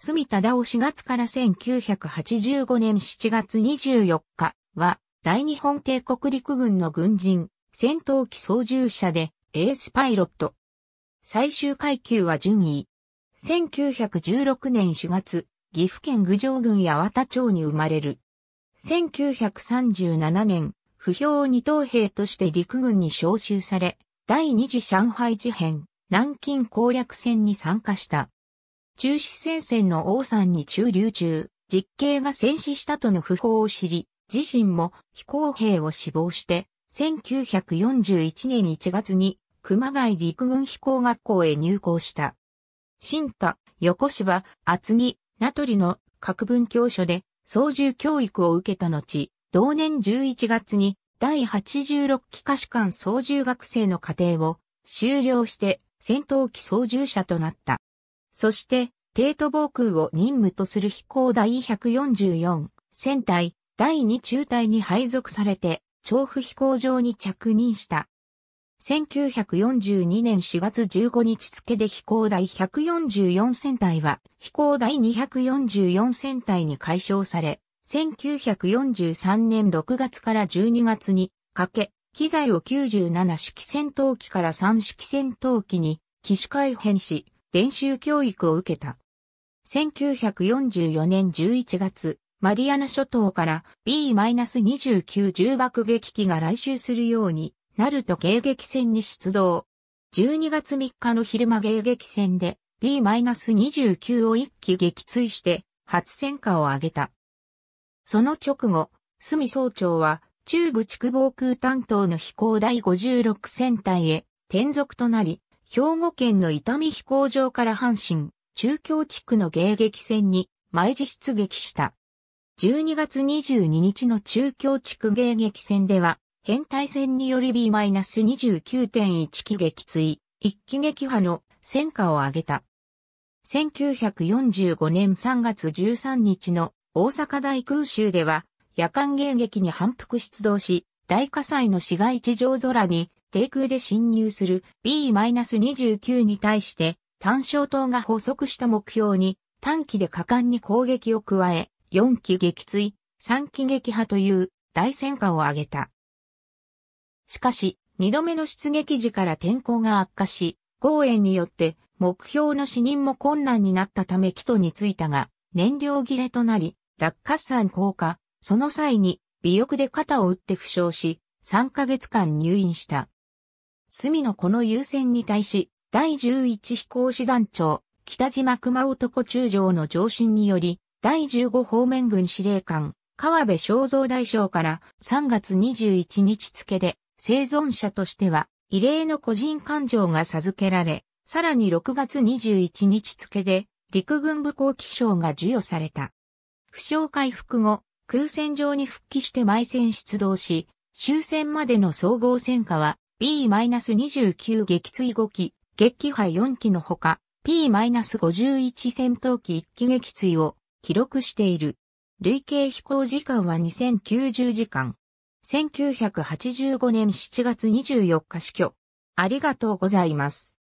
住田を4月から1985年7月24日は、大日本帝国陸軍の軍人、戦闘機操縦者で、エースパイロット。最終階級は順位。1916年4月、岐阜県郡上郡八幡町に生まれる。1937年、不評二等兵として陸軍に召集され、第二次上海事変、南京攻略戦に参加した。中止戦線の王さんに駐留中、実刑が戦死したとの不法を知り、自身も飛行兵を死亡して、1941年1月に熊谷陸軍飛行学校へ入校した。新田、横芝、厚木、名取の各文教所で操縦教育を受けた後、同年11月に第86機科士官操縦学生の課程を修了して戦闘機操縦者となった。そして、帝都防空を任務とする飛行第144戦隊第2中隊に配属されて、調布飛行場に着任した。1942年4月15日付で飛行第144戦隊は飛行第244戦隊に解消され、1943年6月から12月にかけ、機材を97式戦闘機から3式戦闘機に機種改変し、練習教育を受けた。1944年11月、マリアナ諸島から B-29 重爆撃機が来襲するようになると迎撃戦に出動。12月3日の昼間迎撃戦で B-29 を一機撃墜して初戦果を挙げた。その直後、隅総長は中部地区防空担当の飛行第56戦隊へ転属となり、兵庫県の伊丹飛行場から阪神、中京地区の迎撃戦に毎時出撃した。12月22日の中京地区迎撃戦では、変態戦により B-29.1 機撃墜、1機撃破の戦果を上げた。1945年3月13日の大阪大空襲では、夜間迎撃に反復出動し、大火災の市街地上空に低空で侵入する B-29 に対して、単焦島が補足した目標に、短期で果敢に攻撃を加え、4機撃墜、3機撃破という大戦果を挙げた。しかし、2度目の出撃時から天候が悪化し、豪炎によって目標の死人も困難になったため帰とについたが、燃料切れとなり、落下山降下、その際に、微翼で肩を打って負傷し、3ヶ月間入院した。隅のこの優先に対し、第11飛行士団長、北島熊男中将の上申により、第15方面軍司令官、川辺正三大将から3月21日付で、生存者としては、異例の個人感情が授けられ、さらに6月21日付で、陸軍部後期賞が授与された。負傷回復後、空戦場に復帰して埋戦出動し、終戦までの総合戦果は B-29 撃墜5機、撃機派4機のほか、P-51 戦闘機1機撃墜を記録している。累計飛行時間は2090時間。1985年7月24日死去。ありがとうございます。